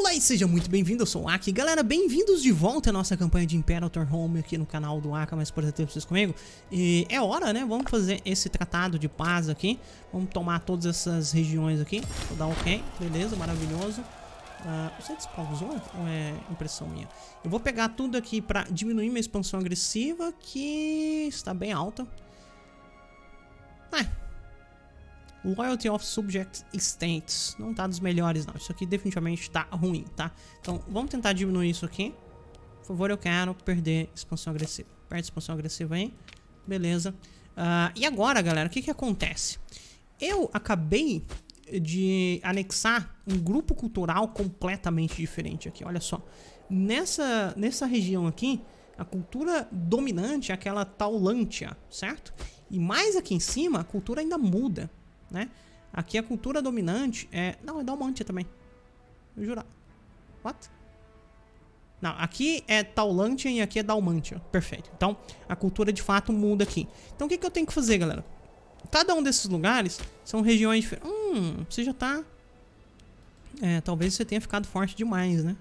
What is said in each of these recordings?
Olá e seja muito bem-vindo, eu sou o Aki. Galera, bem-vindos de volta à nossa campanha de Imperator Home aqui no canal do Aka, mas por ter vocês comigo. E é hora, né? Vamos fazer esse tratado de paz aqui. Vamos tomar todas essas regiões aqui. Vou dar ok, beleza, maravilhoso. Uh, você despausou ou é impressão minha? Eu vou pegar tudo aqui pra diminuir minha expansão agressiva, que está bem alta. É, Loyalty of Subject States. Não tá dos melhores, não. Isso aqui definitivamente tá ruim, tá? Então, vamos tentar diminuir isso aqui. Por favor, eu quero perder expansão agressiva. Perde expansão agressiva aí. Beleza. Uh, e agora, galera, o que que acontece? Eu acabei de anexar um grupo cultural completamente diferente aqui. Olha só. Nessa, nessa região aqui, a cultura dominante é aquela taulantia, certo? E mais aqui em cima, a cultura ainda muda né? Aqui a cultura dominante é... Não, é Dalmantia também. Eu jurar. What? Não, aqui é Taulantia e aqui é Dalmantia. Perfeito. Então, a cultura de fato muda aqui. Então, o que, que eu tenho que fazer, galera? Cada um desses lugares são regiões diferentes. Hum, você já tá... É, talvez você tenha ficado forte demais, né?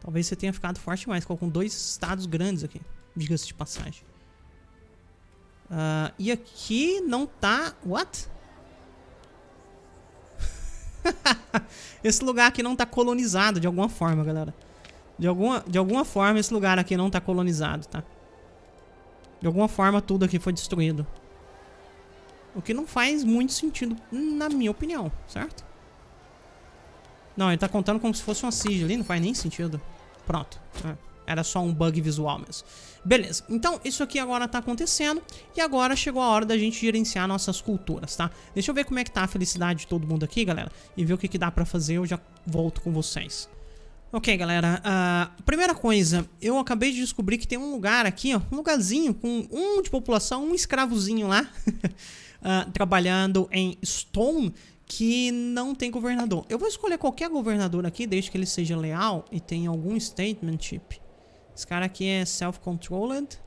Talvez você tenha ficado forte demais. Com dois estados grandes aqui. Diga-se de passagem. Uh, e aqui não tá... What? esse lugar aqui não tá colonizado de alguma forma, galera. De alguma, de alguma forma esse lugar aqui não tá colonizado, tá? De alguma forma tudo aqui foi destruído. O que não faz muito sentido, na minha opinião, certo? Não, ele tá contando como se fosse uma siege ali, não faz nem sentido. Pronto. É. Era só um bug visual mesmo. Beleza, então isso aqui agora tá acontecendo e agora chegou a hora da gente gerenciar nossas culturas, tá? Deixa eu ver como é que tá a felicidade de todo mundo aqui, galera, e ver o que, que dá pra fazer, eu já volto com vocês. Ok, galera, uh, primeira coisa, eu acabei de descobrir que tem um lugar aqui, ó, um lugarzinho com um de população, um escravozinho lá, uh, trabalhando em Stone, que não tem governador. Eu vou escolher qualquer governador aqui, desde que ele seja leal e tenha algum statement chip. Tipo, esse cara aqui é self-controlled.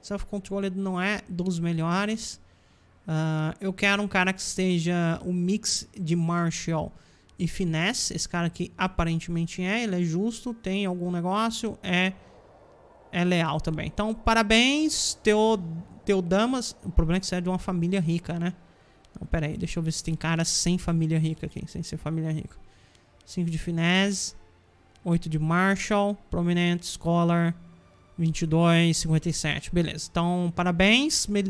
Self-controlled não é dos melhores. Uh, eu quero um cara que esteja um mix de Martial e Finesse. Esse cara aqui aparentemente é. Ele é justo, tem algum negócio, é, é leal também. Então, parabéns, teu, teu damas. O problema é que você é de uma família rica, né? Não, pera aí, deixa eu ver se tem cara sem família rica aqui. Sem ser família rica. 5 de Finesse. 8 de Marshall, Prominent Scholar, 22, 57. Beleza, então parabéns, Mel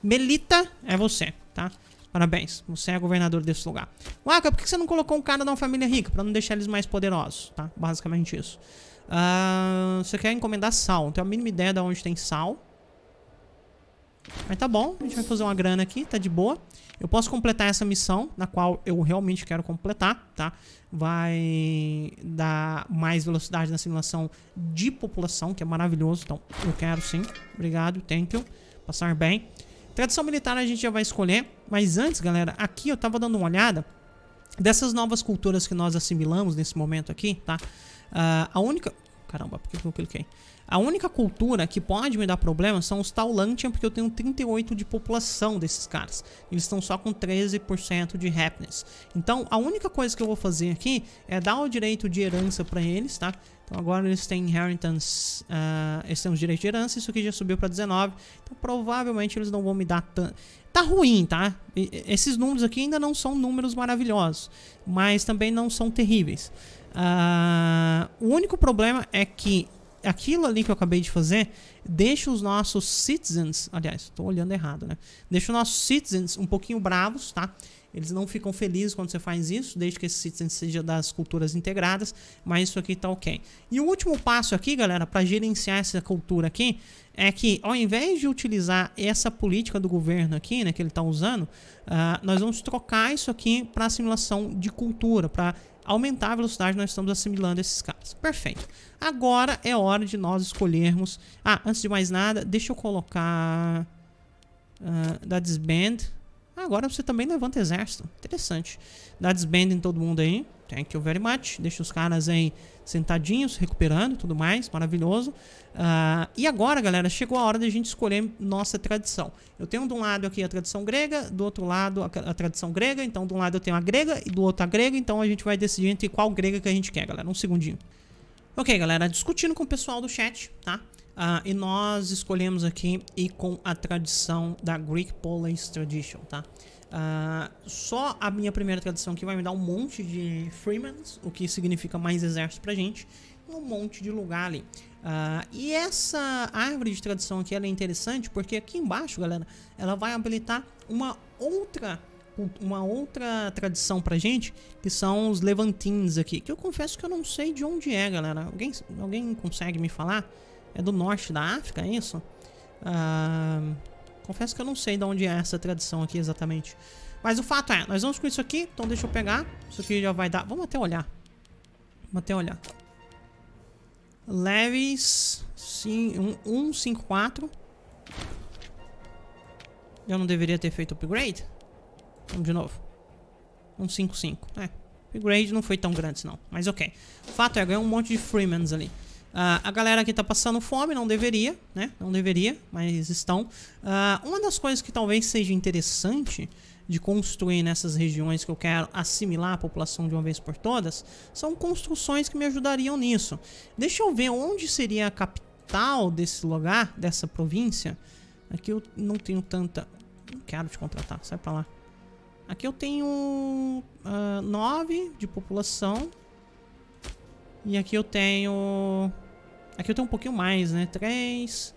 Melita, é você, tá? Parabéns, você é governador desse lugar. Waka, por que você não colocou um cara da família rica? Pra não deixar eles mais poderosos, tá? Basicamente isso. Uh, você quer encomendar sal, não tenho a mínima ideia de onde tem sal. Mas tá bom, a gente vai fazer uma grana aqui, tá de boa. Eu posso completar essa missão, na qual eu realmente quero completar, tá? Vai dar mais velocidade na simulação de população, que é maravilhoso. Então, eu quero sim. Obrigado, thank you. Passar bem. Tradição militar a gente já vai escolher. Mas antes, galera, aqui eu tava dando uma olhada dessas novas culturas que nós assimilamos nesse momento aqui, tá? Uh, a única... Caramba, por que eu cliquei? A única cultura que pode me dar problema são os Taulantian, porque eu tenho 38 de população desses caras. Eles estão só com 13% de happiness. Então, a única coisa que eu vou fazer aqui é dar o direito de herança para eles, tá? Então agora eles têm inheritance, uh, eles têm os direitos de herança, isso aqui já subiu para 19. Então provavelmente eles não vão me dar tanto. Tá ruim, tá? E, esses números aqui ainda não são números maravilhosos, mas também não são terríveis. Uh, o único problema é que aquilo ali que eu acabei de fazer deixa os nossos citizens, aliás, estou olhando errado, né? Deixa os nossos citizens um pouquinho bravos, tá? Eles não ficam felizes quando você faz isso, desde que esse citizen seja das culturas integradas, mas isso aqui tá ok. E o último passo aqui, galera, para gerenciar essa cultura aqui, é que ao invés de utilizar essa política do governo aqui, né, que ele está usando, uh, nós vamos trocar isso aqui para simulação de cultura, para aumentar a velocidade, nós estamos assimilando esses caras. Perfeito. Agora é hora de nós escolhermos... Ah, antes de mais nada, deixa eu colocar... Uh, da disband. Agora você também levanta exército. Interessante. Dá desband em todo mundo aí. Thank you very much. Deixa os caras aí sentadinhos, recuperando e tudo mais. Maravilhoso. Uh, e agora, galera, chegou a hora da gente escolher nossa tradição. Eu tenho de um lado aqui a tradição grega, do outro lado a, a tradição grega. Então, de um lado eu tenho a grega e do outro a grega. Então, a gente vai decidir entre qual grega que a gente quer, galera. Um segundinho. Ok, galera, discutindo com o pessoal do chat, tá? Ah, e nós escolhemos aqui e com a tradição da Greek Police Tradition, tá? Ah, só a minha primeira tradição aqui vai me dar um monte de Freemans, o que significa mais exército pra gente, um monte de lugar ali. Ah, e essa árvore de tradição aqui é interessante porque aqui embaixo, galera, ela vai habilitar uma outra uma outra tradição pra gente, que são os Levantins aqui, que eu confesso que eu não sei de onde é, galera. Alguém, alguém consegue me falar? É do norte da África, é isso? Ah, confesso que eu não sei de onde é essa tradição aqui exatamente. Mas o fato é, nós vamos com isso aqui. Então deixa eu pegar. Isso aqui já vai dar... Vamos até olhar. Vamos até olhar. Leves... Sim, 154. Um, um, eu não deveria ter feito upgrade? Vamos de novo. 155. Um, é. Upgrade não foi tão grande, não. Mas ok. O fato é, ganhou um monte de Freemans ali. Uh, a galera que tá passando fome não deveria, né? Não deveria, mas estão. Uh, uma das coisas que talvez seja interessante de construir nessas regiões que eu quero assimilar a população de uma vez por todas são construções que me ajudariam nisso. Deixa eu ver onde seria a capital desse lugar, dessa província. Aqui eu não tenho tanta. Não quero te contratar, sai pra lá. Aqui eu tenho uh, ah, 9 de população. E aqui eu tenho... Aqui eu tenho um pouquinho mais, né? 3...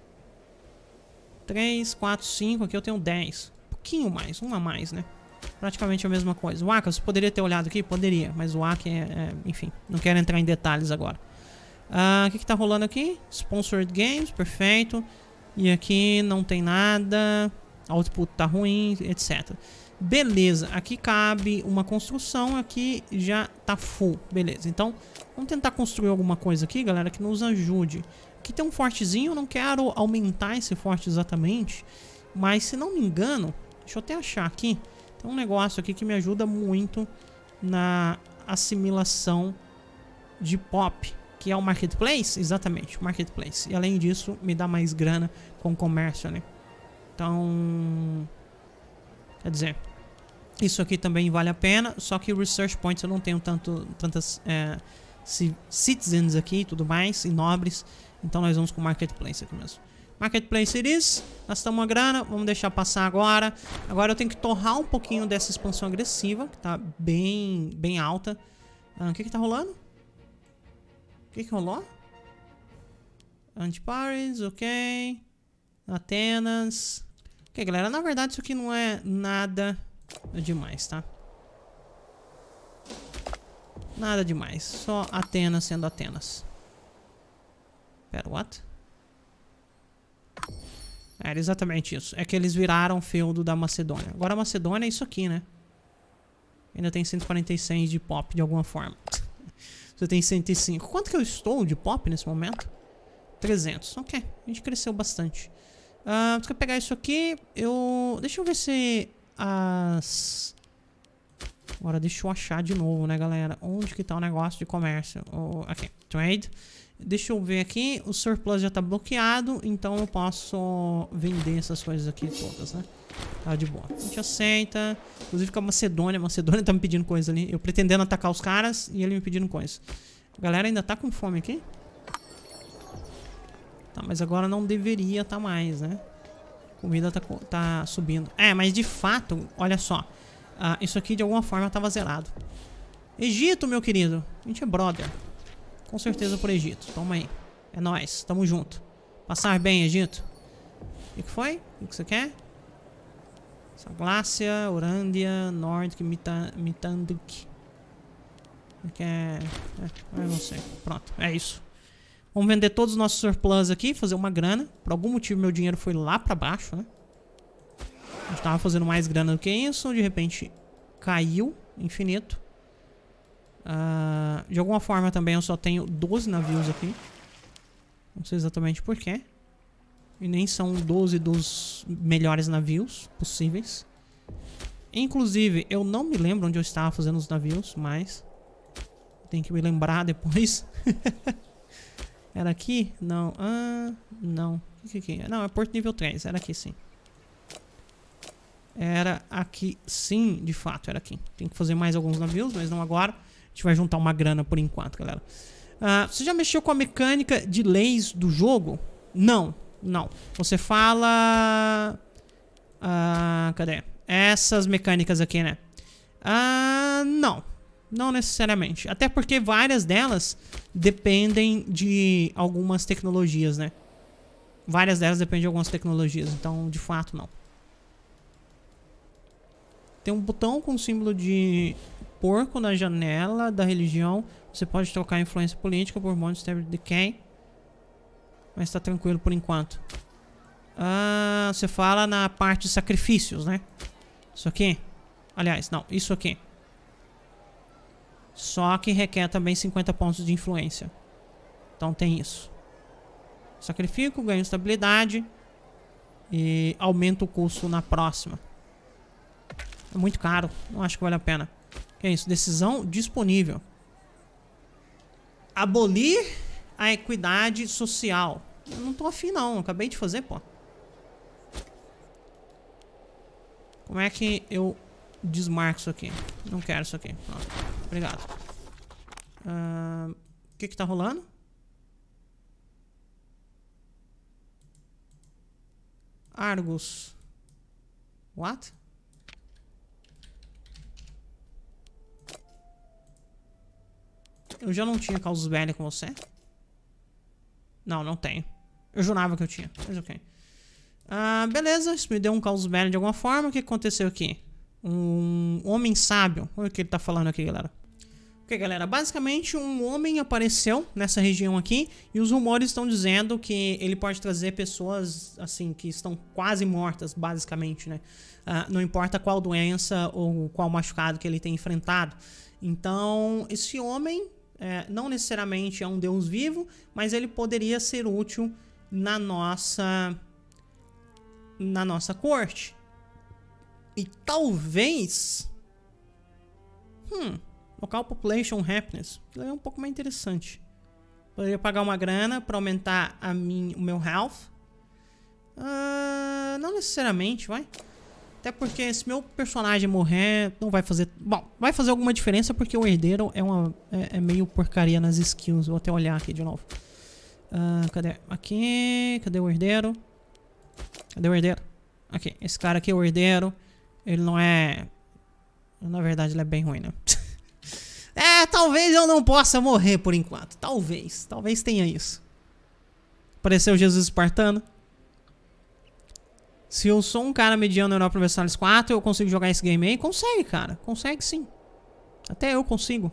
3, 4, 5. Aqui eu tenho 10. Um pouquinho mais. Um a mais, né? Praticamente a mesma coisa. O Aka, você poderia ter olhado aqui? Poderia. Mas o Aka é, é... enfim, não quero entrar em detalhes agora. Ah, o uh, que, que tá rolando aqui? Sponsored Games, perfeito. E aqui não tem nada. Output tá ruim, etc. Beleza, aqui cabe uma construção, aqui já tá full, beleza. Então, vamos tentar construir alguma coisa aqui, galera, que nos ajude. Aqui tem um fortezinho, eu não quero aumentar esse forte exatamente, mas se não me engano, deixa eu até achar aqui, tem um negócio aqui que me ajuda muito na assimilação de pop, que é o marketplace, exatamente, o marketplace. E além disso, me dá mais grana com o comércio, né? Então, Quer dizer, isso aqui também vale a pena, só que Research Points eu não tenho tanto, tantas é, citizens aqui e tudo mais, e nobres. Então nós vamos com Marketplace aqui mesmo. Marketplace it is, gastamos uma grana, vamos deixar passar agora. Agora eu tenho que torrar um pouquinho dessa expansão agressiva, que tá bem, bem alta. Ah, o ah, que que tá rolando? O que que rolou? Antiparis, ok. Atenas, Ok, galera, na verdade isso aqui não é nada demais, tá? Nada demais, só Atenas sendo Atenas. Pera, what? Era é, exatamente isso. É que eles viraram feudo da Macedônia. Agora a Macedônia é isso aqui, né? Ainda tem 146 de pop de alguma forma. Você tem 105. Quanto que eu estou de pop nesse momento? 300. Ok. A gente cresceu bastante. Ah, uh, pegar isso aqui. Eu... Deixa eu ver se as... Agora deixa eu achar de novo, né, galera? Onde que tá o negócio de comércio? Oh, aqui, trade. Deixa eu ver aqui. O surplus já tá bloqueado, então eu posso vender essas coisas aqui todas, né? Tá de boa. A gente aceita. Inclusive com a Macedônia. A Macedônia tá me pedindo coisa ali. Eu pretendendo atacar os caras e ele me pedindo coisa. A galera ainda tá com fome aqui? Tá, mas agora não deveria estar tá mais, né? Comida tá, tá subindo. É, mas de fato, olha só. Ah, isso aqui de alguma forma estava zerado. Egito, meu querido. A gente é brother. Com certeza por Egito. Toma aí. É nóis. Tamo junto. Passar bem, Egito. O que foi? O que você quer? Saglácia, Orândia, Nordic, Mita, Mitanduk. Que é... é... não sei. Pronto. É isso. Vamos vender todos os nossos surplus aqui, fazer uma grana. Por algum motivo meu dinheiro foi lá pra baixo, né? A gente tava fazendo mais grana do que isso. De repente caiu infinito. Uh, de alguma forma também eu só tenho 12 navios aqui. Não sei exatamente porquê. E nem são 12 dos melhores navios possíveis. Inclusive, eu não me lembro onde eu estava fazendo os navios, mas... Tem que me lembrar depois. Era aqui? Não. Ah, não. O que que é? Não, é Porto Nível 3. Era aqui, sim. Era aqui, sim. De fato, era aqui. Tem que fazer mais alguns navios, mas não agora. A gente vai juntar uma grana por enquanto, galera. Ah, você já mexeu com a mecânica de leis do jogo? Não, não. Você fala... Ah, cadê? Essas mecânicas aqui, né? Ah, não. Não necessariamente. Até porque várias delas dependem de algumas tecnologias, né? Várias delas dependem de algumas tecnologias, então de fato não. Tem um botão com símbolo de porco na janela da religião. Você pode trocar influência política por Monster de quem? Mas tá tranquilo por enquanto. Ah, você fala na parte de sacrifícios, né? Isso aqui. Aliás, não, isso aqui. Só que requer também 50 pontos de influência. Então tem isso. Sacrifico, ganho estabilidade e aumento o custo na próxima. É muito caro, não acho que vale a pena. Que é isso, decisão disponível. Abolir a equidade social. Eu não tô afim não, acabei de fazer, pô. Como é que eu desmarco isso aqui. Não quero isso aqui. Pronto. Obrigado. O uh, que que tá rolando? Argus. What? Eu já não tinha causos velha com você? Não, não tenho. Eu jurava que eu tinha, mas ok. Ah, beleza, isso me deu um caos velho de alguma forma. O que aconteceu aqui? Um homem sábio. Olha o que ele tá falando aqui, galera. Ok, galera, basicamente um homem apareceu nessa região aqui e os rumores estão dizendo que ele pode trazer pessoas, assim, que estão quase mortas, basicamente, né? Uh, não importa qual doença ou qual machucado que ele tem enfrentado. Então, esse homem é, não necessariamente é um deus vivo, mas ele poderia ser útil na nossa, na nossa corte. E talvez. Hum. Local Population Happiness. Que é um pouco mais interessante. Poderia pagar uma grana para aumentar a mim o meu health. Uh, não necessariamente, vai. Até porque se meu personagem morrer, não vai fazer... Bom, vai fazer alguma diferença porque o herdeiro é, uma, é, é meio porcaria nas skills. Vou até olhar aqui de novo. Uh, cadê? Aqui, cadê o herdeiro? Cadê o herdeiro? Aqui, esse cara aqui é o herdeiro. Ele não é... Na verdade, ele é bem ruim, né? é, talvez eu não possa morrer por enquanto. Talvez. Talvez tenha isso. Apareceu Jesus espartano. Se eu sou um cara mediano na Europa Universalis 4, eu consigo jogar esse game aí? Consegue, cara. Consegue sim. Até eu consigo.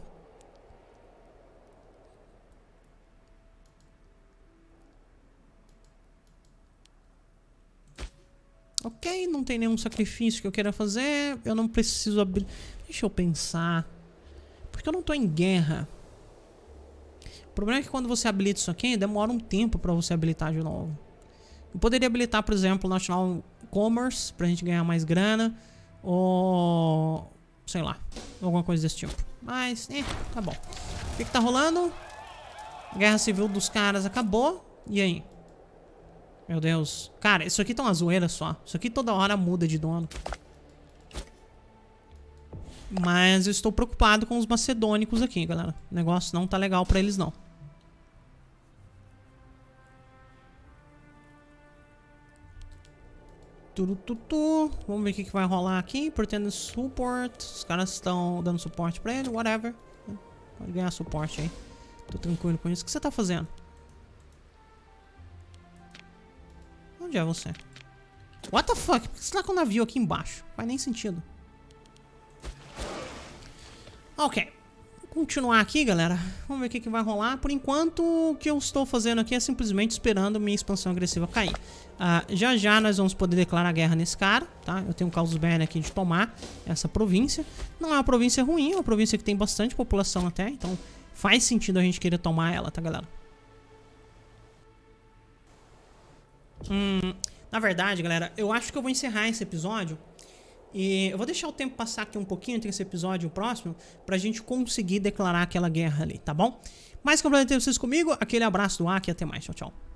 ok, não tem nenhum sacrifício que eu queira fazer, eu não preciso abrir. Deixa eu pensar. Porque eu não tô em guerra. O problema é que quando você habilita isso aqui, demora um tempo para você habilitar de novo. Eu poderia habilitar, por exemplo, o National Commerce, pra gente ganhar mais grana. Ou. sei lá, alguma coisa desse tipo. Mas, é, tá bom. O que, que tá rolando? Guerra civil dos caras acabou. E aí? Meu Deus. Cara, isso aqui tá uma zoeira só. Isso aqui toda hora muda de dono. Mas eu estou preocupado com os macedônicos aqui, galera. O negócio não tá legal pra eles, não. Turututu. Vamos ver o que, que vai rolar aqui. Pretendo support. Os caras estão dando suporte pra ele, whatever. Pode ganhar suporte aí. Tô tranquilo com isso. O que você tá fazendo? Onde é você? What the fuck? Por que você tá com um navio aqui embaixo? Faz nem sentido. Ok. continuar aqui, galera. Vamos ver o que, que vai rolar. Por enquanto, o que eu estou fazendo aqui é simplesmente esperando minha expansão agressiva cair. Uh, já já nós vamos poder declarar guerra nesse cara, tá? Eu tenho um caos Bern aqui de tomar essa província. Não é uma província ruim, é uma província que tem bastante população até, então faz sentido a gente querer tomar ela, tá, galera? Hum, na verdade, galera, eu acho que eu vou encerrar esse episódio. E eu vou deixar o tempo passar aqui um pouquinho entre esse episódio e o próximo, pra gente conseguir declarar aquela guerra ali, tá bom? Mais que eu vocês comigo, aquele abraço do Aki e até mais. Tchau, tchau.